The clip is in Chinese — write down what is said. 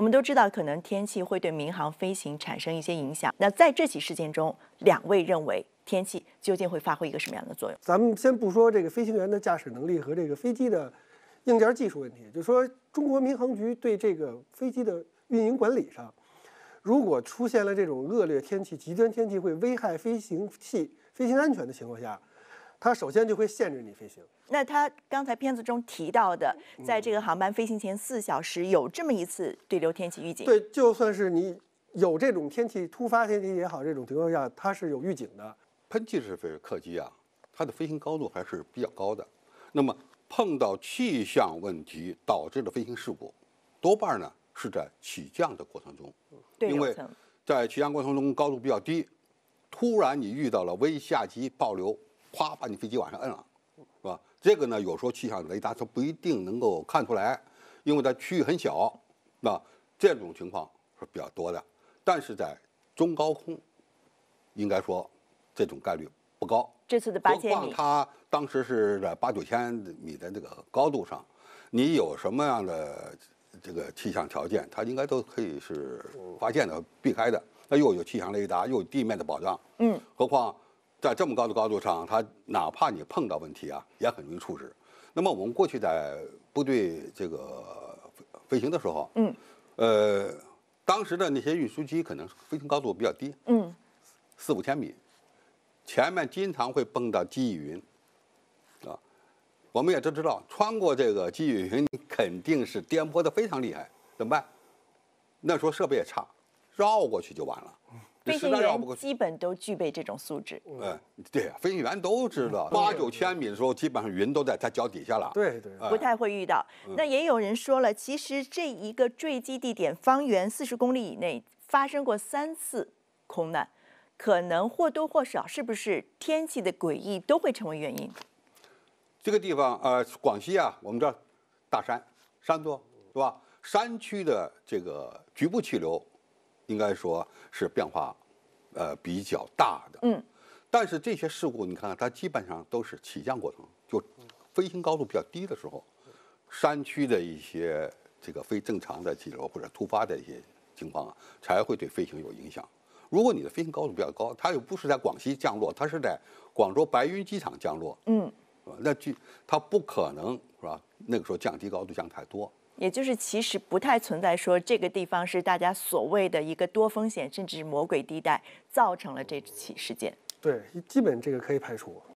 我们都知道，可能天气会对民航飞行产生一些影响。那在这起事件中，两位认为天气究竟会发挥一个什么样的作用？咱们先不说这个飞行员的驾驶能力和这个飞机的硬件技术问题，就说中国民航局对这个飞机的运营管理上，如果出现了这种恶劣天气、极端天气会危害飞行器飞行安全的情况下。它首先就会限制你飞行。那他刚才片子中提到的，在这个航班飞行前四小时有这么一次对流天气预警。对，就算是你有这种天气突发天气也好，这种情况下它是有预警的。喷气式飞客机啊，它的飞行高度还是比较高的。那么碰到气象问题导致的飞行事故，多半呢是在起降的过程中，因为，在起降过程中高度比较低，突然你遇到了微下级暴流。啪，把你飞机往上摁了，是吧？这个呢，有时候气象雷达它不一定能够看出来，因为它区域很小，那这种情况是比较多的。但是在中高空，应该说这种概率不高。这次的八千米，何况它当时是在八九千米的这个高度上，你有什么样的这个气象条件，它应该都可以是发现的、避开的。那又有气象雷达，又有地面的保障，嗯，何况。在这么高的高度上，它哪怕你碰到问题啊，也很容易处置。那么我们过去在部队这个飞行的时候，嗯，呃，当时的那些运输机可能飞行高度比较低，嗯，四五千米，前面经常会碰到机翼云，啊，我们也都知道，穿过这个机翼云肯定是颠簸的非常厉害，怎么办？那时候设备也差，绕过去就完了。飞行员基本都具备这种素质。嗯，对，飞行员都知道，八九千米的时候，基本上云都在他脚底下了。对对。不太会遇到。那也有人说了，其实这一个坠机地点方圆四十公里以内发生过三次空难，可能或多或少是不是天气的诡异都会成为原因。这个地方呃，广西啊，我们这大山，山多是吧？山区的这个局部气流。应该说是变化，呃比较大的。嗯，但是这些事故，你看它基本上都是起降过程，就飞行高度比较低的时候，山区的一些这个非正常的气流或者突发的一些情况啊，才会对飞行有影响。如果你的飞行高度比较高，它又不是在广西降落，它是在广州白云机场降落，嗯。吧？那据它不可能是吧？那个时候降低高度降太多，也就是其实不太存在说这个地方是大家所谓的一个多风险，甚至是魔鬼地带，造成了这起事件。对，基本这个可以排除。